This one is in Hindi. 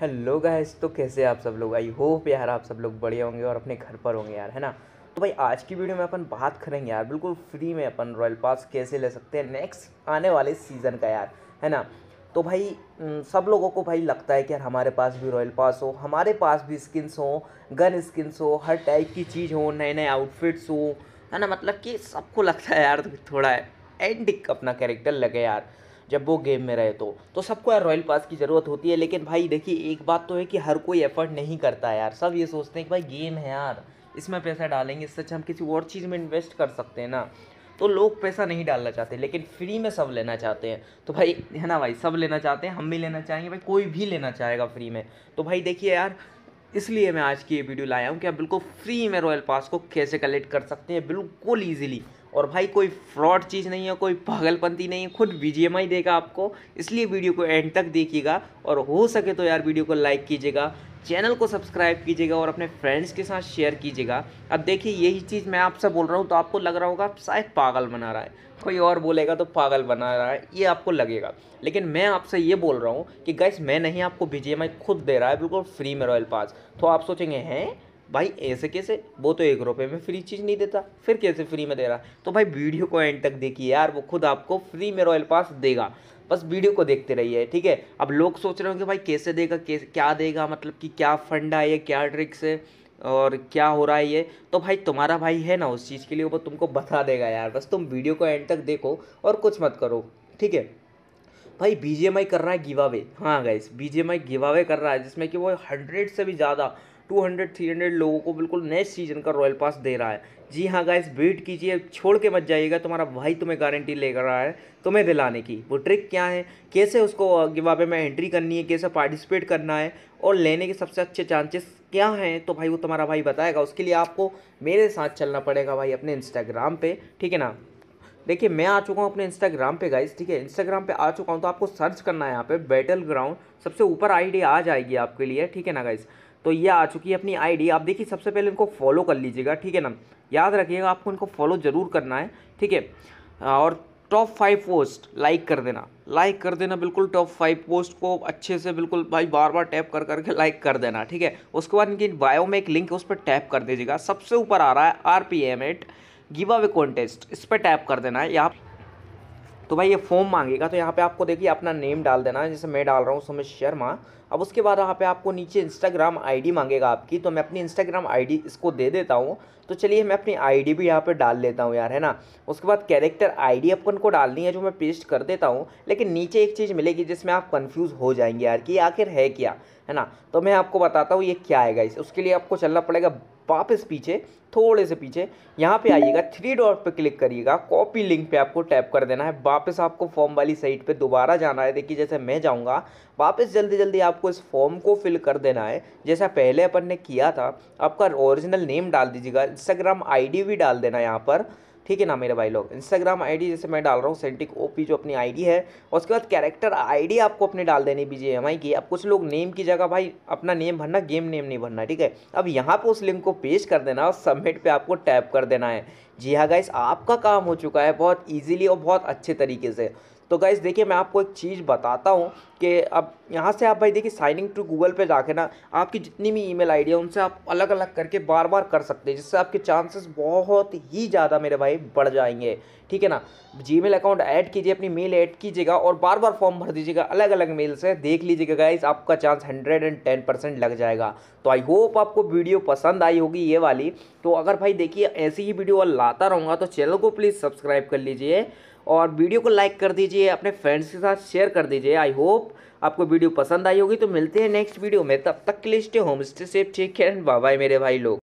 हेलो गाइस तो कैसे आप सब लोग आई होप यार आप सब लोग बड़े होंगे और अपने घर पर होंगे यार है ना तो भाई आज की वीडियो में अपन बात करेंगे यार बिल्कुल फ्री में अपन रॉयल पास कैसे ले सकते हैं नेक्स्ट आने वाले सीज़न का यार है ना तो भाई सब लोगों को भाई लगता है कि यार हमारे पास भी रॉयल पास हो हमारे पास भी स्किन्स हों गन स्किन्स हो हर टाइप की चीज़ हो नए नए आउटफिट्स हो है ना मतलब कि सबको लगता है यार थोड़ा एंडिक अपना कैरेक्टर लगे यार जब वो गेम में रहे तो तो सबको यार रॉयल पास की ज़रूरत होती है लेकिन भाई देखिए एक बात तो है कि हर कोई एफर्ट नहीं करता यार सब ये सोचते हैं कि भाई गेम है यार इसमें पैसा डालेंगे इससे अच्छा हम किसी और चीज़ में इन्वेस्ट कर सकते हैं ना तो लोग पैसा नहीं डालना चाहते लेकिन फ्री में सब लेना चाहते हैं तो भाई है ना भाई सब लेना चाहते हैं हम भी लेना चाहेंगे भाई कोई भी लेना चाहेगा फ्री में तो भाई देखिए यार इसलिए मैं आज की ये वीडियो लाया हूँ कि आप बिल्कुल फ्री में रॉयल पास को कैसे कलेक्ट कर सकते हैं बिल्कुल ईजिली और भाई कोई फ्रॉड चीज़ नहीं है कोई पागलपंती नहीं है खुद बी जी एम आई देगा आपको इसलिए वीडियो को एंड तक देखिएगा और हो सके तो यार वीडियो को लाइक कीजिएगा चैनल को सब्सक्राइब कीजिएगा और अपने फ्रेंड्स के साथ शेयर कीजिएगा अब देखिए यही चीज़ मैं आपसे बोल रहा हूँ तो आपको लग रहा होगा शायद पागल बना रहा है कोई और बोलेगा तो पागल बना रहा है ये आपको लगेगा लेकिन मैं आपसे ये बोल रहा हूँ कि गैस मैं नहीं आपको बी खुद दे रहा है बिल्कुल फ्री में रॉयल पास तो आप सोचेंगे हैं भाई ऐसे कैसे वो तो एक रुपये में फ्री चीज़ नहीं देता फिर कैसे फ्री में दे रहा तो भाई वीडियो को एंड तक देखिए यार वो खुद आपको फ्री में रॉयल पास देगा बस वीडियो को देखते रहिए ठीक है अब लोग सोच रहे होंगे भाई कैसे देगा कैसे क्या देगा मतलब कि क्या फंड है क्या ट्रिक्स है और क्या हो रहा है ये तो भाई तुम्हारा भाई है ना उस चीज़ के लिए वो तुमको बता देगा यार बस तुम वीडियो को एंड तक देखो और कुछ मत करो ठीक है भाई बी कर रहा है गिवावे हाँ गाइस बी गिवावे कर रहा है जिसमें कि वो हंड्रेड से भी ज़्यादा टू हंड्रेड थ्री हंड्रेड लोगों को बिल्कुल नेक्स्ट सीजन का रॉयल पास दे रहा है जी हाँ गाइस वेट कीजिए छोड़ के मत जाइएगा तुम्हारा भाई तुम्हें गारंटी ले कर रहा है तुम्हें दिलाने की वो ट्रिक क्या है कैसे उसको गिवापे में एंट्री करनी है कैसे पार्टिसिपेट करना है और लेने के सबसे अच्छे चांसेस क्या हैं तो भाई वो तुम्हारा भाई बताएगा उसके लिए आपको मेरे साथ चलना पड़ेगा भाई अपने इंस्टाग्राम पर ठीक है ना देखिए मैं आ चुका हूँ अपने इंस्टाग्राम पे गाइस ठीक है इंस्टाग्राम पे आ चुका हूँ तो आपको सर्च करना है यहाँ पे बैटल ग्राउंड सबसे ऊपर आईडी आ जाएगी आपके लिए ठीक है ना गाइस तो ये आ चुकी है अपनी आईडी आप देखिए सबसे पहले इनको फॉलो कर लीजिएगा ठीक है ना याद रखिएगा आपको इनको फॉलो ज़रूर करना है ठीक है और टॉप फाइव पोस्ट लाइक कर देना लाइक कर देना बिल्कुल टॉप फाइव पोस्ट को अच्छे से बिल्कुल भाई बार बार टैप कर करके लाइक कर देना ठीक है उसके बाद इनकी बायो में एक लिंक है उस पर टैप कर दीजिएगा सबसे ऊपर आ रहा है R P M at giveaway contest इस पर टैप कर देना है यहाँ तो भाई ये फॉर्म मांगेगा तो यहाँ पे आपको देखिए अपना नेम डाल देना है जैसे मैं डाल रहा हूँ सुमित शर्मा अब उसके बाद यहाँ पे आपको नीचे इंस्टाग्राम आईडी मांगेगा आपकी तो मैं अपनी इंस्टाग्राम आईडी इसको दे देता हूँ तो चलिए मैं अपनी आईडी भी यहाँ पे डाल लेता हूँ यार है ना उसके बाद कैरेक्टर आईडी अपन को डालनी है जो मैं पेस्ट कर देता हूँ लेकिन नीचे एक चीज़ मिलेगी जिसमें आप कन्फ्यूज़ हो जाएंगे यार कि आखिर है क्या है ना तो मैं आपको बताता हूँ ये क्या आएगा इस उसके लिए आपको चलना पड़ेगा वापस पीछे थोड़े से पीछे यहाँ पे आइएगा थ्री डॉट पे क्लिक करिएगा कॉपी लिंक पे आपको टैप कर देना है वापस आपको फॉर्म वाली साइट पे दोबारा जाना है देखिए जैसे मैं जाऊँगा वापस जल्दी जल्दी आपको इस फॉर्म को फिल कर देना है जैसा पहले अपन ने किया था आपका ओरिजिनल नेम डाल दीजिएगा इंस्टाग्राम आई भी डाल देना यहाँ पर ठीक है ना मेरे भाई लोग इंस्टाग्राम आईडी जैसे मैं डाल रहा हूँ सेंटिक ओपी जो अपनी आईडी है और उसके बाद कैरेक्टर आईडी आपको अपने डाल देनी बीजेएमआई की अब कुछ लोग नेम की जगह भाई अपना नेम भरना गेम नेम नहीं भरना ठीक है अब यहाँ पर उस लिंक को पेश कर देना और सबमिट पर आपको टैप कर देना है जी हाँ गाइस आपका काम हो चुका है बहुत ईजिली और बहुत अच्छे तरीके से तो गाइज़ देखिए मैं आपको एक चीज़ बताता हूँ कि अब यहाँ से आप भाई देखिए साइनिंग टू गूगल पे जाके ना आपकी जितनी भी ईमेल आईडी है उनसे आप अलग अलग करके बार बार कर सकते हैं जिससे आपके चांसेस बहुत ही ज़्यादा मेरे भाई बढ़ जाएंगे ठीक है ना जीमेल अकाउंट ऐड कीजिए अपनी मेल ऐड कीजिएगा और बार बार फॉर्म भर दीजिएगा अलग अलग मेल से देख लीजिएगा गाइज आपका chance hundred and ten percent लग जाएगा तो आई होप आपको वीडियो पसंद आई होगी ये वाली तो अगर भाई देखिए ऐसी ही वीडियो लाता रहूँगा तो चैनल को प्लीज़ सब्सक्राइब कर लीजिए और वीडियो को लाइक कर दीजिए अपने फ्रेंड्स के साथ शेयर कर दीजिए आई होप आपको वीडियो पसंद आई होगी तो मिलते हैं नेक्स्ट वीडियो में तब तक के लिए स्टे होम स्टे सेफ ठीक है बाय मेरे भाई लोग